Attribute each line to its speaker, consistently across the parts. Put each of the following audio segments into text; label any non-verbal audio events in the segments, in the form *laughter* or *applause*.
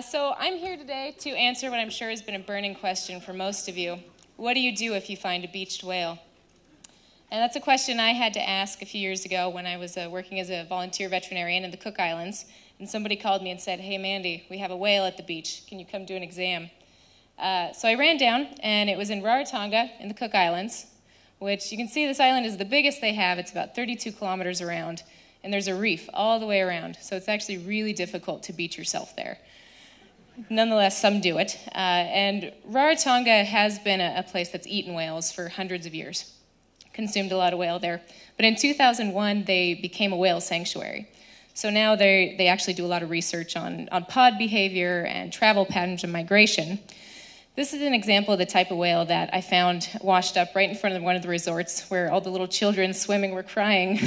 Speaker 1: Uh, so I'm here today to answer what I'm sure has been a burning question for most of you. What do you do if you find a beached whale? And that's a question I had to ask a few years ago when I was uh, working as a volunteer veterinarian in the Cook Islands. And somebody called me and said, Hey, Mandy, we have a whale at the beach. Can you come do an exam? Uh, so I ran down, and it was in Rarotonga in the Cook Islands, which you can see this island is the biggest they have. It's about 32 kilometers around, and there's a reef all the way around. So it's actually really difficult to beach yourself there nonetheless, some do it. Uh, and Rarotonga has been a, a, place that's eaten whales for hundreds of years, consumed a lot of whale there. But in 2001, they became a whale sanctuary. So now they, they actually do a lot of research on, on pod behavior and travel patterns and migration. This is an example of the type of whale that I found washed up right in front of one of the resorts where all the little children swimming were crying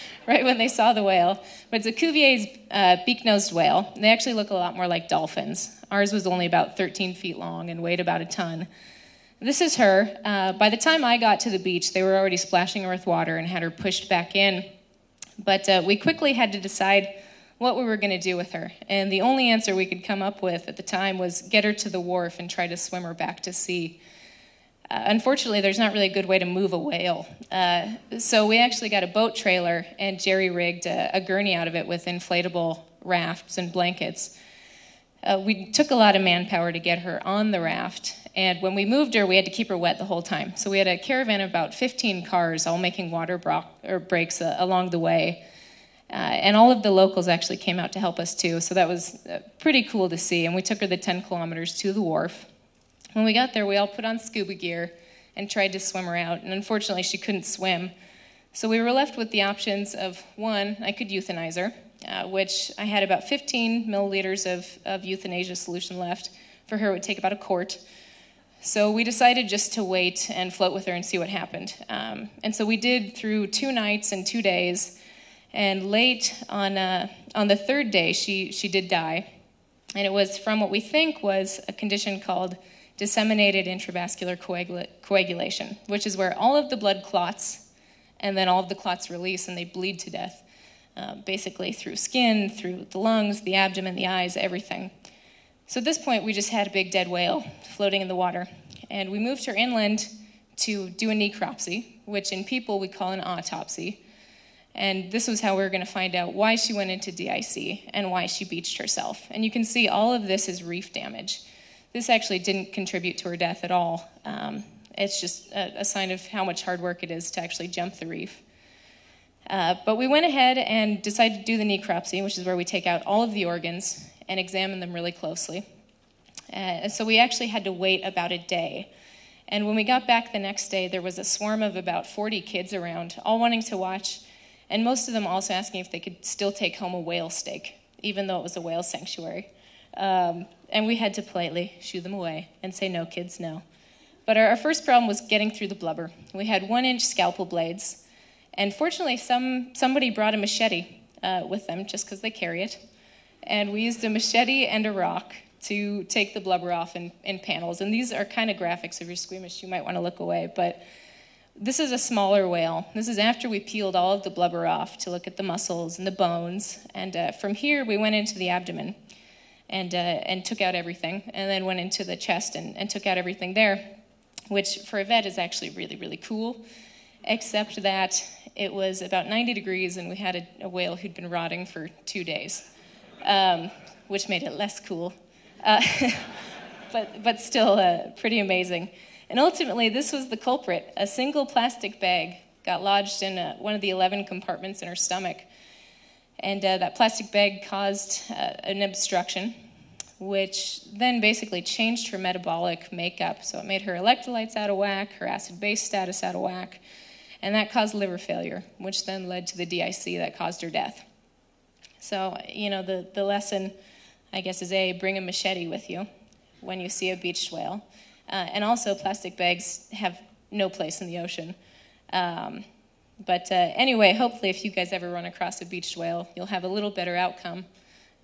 Speaker 1: *laughs* right when they saw the whale. But it's a Cuvier's uh, beak nosed whale. They actually look a lot more like dolphins. Ours was only about 13 feet long and weighed about a ton. This is her. Uh, by the time I got to the beach, they were already splashing her with water and had her pushed back in. But uh, we quickly had to decide what we were going to do with her. And the only answer we could come up with at the time was get her to the wharf and try to swim her back to sea. Uh, unfortunately, there's not really a good way to move a whale. Uh, so we actually got a boat trailer and jerry rigged a, a gurney out of it with inflatable rafts and blankets. Uh, we took a lot of manpower to get her on the raft, and when we moved her, we had to keep her wet the whole time. So we had a caravan of about 15 cars all making water bro- breaks uh, along the way. Uh, and all of the locals actually came out to help us too, so that was uh, pretty cool to see. And we took her the 10 kilometers to the wharf. When we got there, we all put on scuba gear and tried to swim her out, and unfortunately, she couldn't swim. So we were left with the options of one, I could euthanize her, uh, which I had about 15 milliliters of, of euthanasia solution left. For her, it would take about a quart. So we decided just to wait and float with her and see what happened. Um, and so we did through two nights and two days. And late on, uh, on the third day, she, she did die. And it was from what we think was a condition called disseminated intravascular coagula- coagulation, which is where all of the blood clots and then all of the clots release and they bleed to death, uh, basically through skin, through the lungs, the abdomen, the eyes, everything. So at this point, we just had a big dead whale floating in the water. And we moved her inland to do a necropsy, which in people we call an autopsy. And this was how we were going to find out why she went into DIC and why she beached herself. And you can see all of this is reef damage. This actually didn't contribute to her death at all. Um, it's just a, a, sign of how much hard work it is to actually jump the reef. Uh, but we went ahead and decided to do the necropsy, which is where we take out all of the organs and examine them really closely. Uh, so we actually had to wait about a day. And when we got back the next day, there was a swarm of about 40 kids around, all wanting to watch and most of them also asking if they could still take home a whale steak, even though it was a whale sanctuary. Um, and we had to politely shoo them away and say, no, kids, no. But our, our first problem was getting through the blubber. We had one inch scalpel blades, and fortunately, some, somebody brought a machete uh, with them just because they carry it. And we used a machete and a rock to take the blubber off in, in panels. And these are kind of graphics. If you're squeamish, you might want to look away. But this is a smaller whale. This is after we peeled all of the blubber off to look at the muscles and the bones. And uh, from here, we went into the abdomen and, uh, and took out everything, and then went into the chest and, and took out everything there, which for a vet is actually really, really cool, except that it was about 90 degrees and we had a, a whale who'd been rotting for two days, um, which made it less cool. Uh, *laughs* but, but still uh, pretty amazing. And ultimately, this was the culprit. A single plastic bag got lodged in a, uh, one of the 11 compartments in her stomach. And uh, that plastic bag caused uh, an obstruction, which then basically changed her metabolic makeup. So it made her electrolytes out of whack, her acid base status out of whack, and that caused liver failure, which then led to the DIC that caused her death. So, you know, the, the lesson, I guess, is A, bring a machete with you when you see a beached whale. Uh, and also, plastic bags have no place in the ocean. Um, but uh, anyway, hopefully, if you guys ever run across a beached whale, you'll have a little better outcome.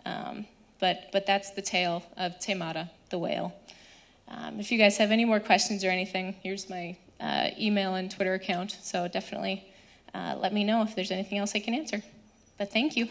Speaker 1: Um, but, but that's the tale of Temata, the whale. Um, if you guys have any more questions or anything, here's my uh, email and Twitter account. So definitely uh, let me know if there's anything else I can answer. But thank you.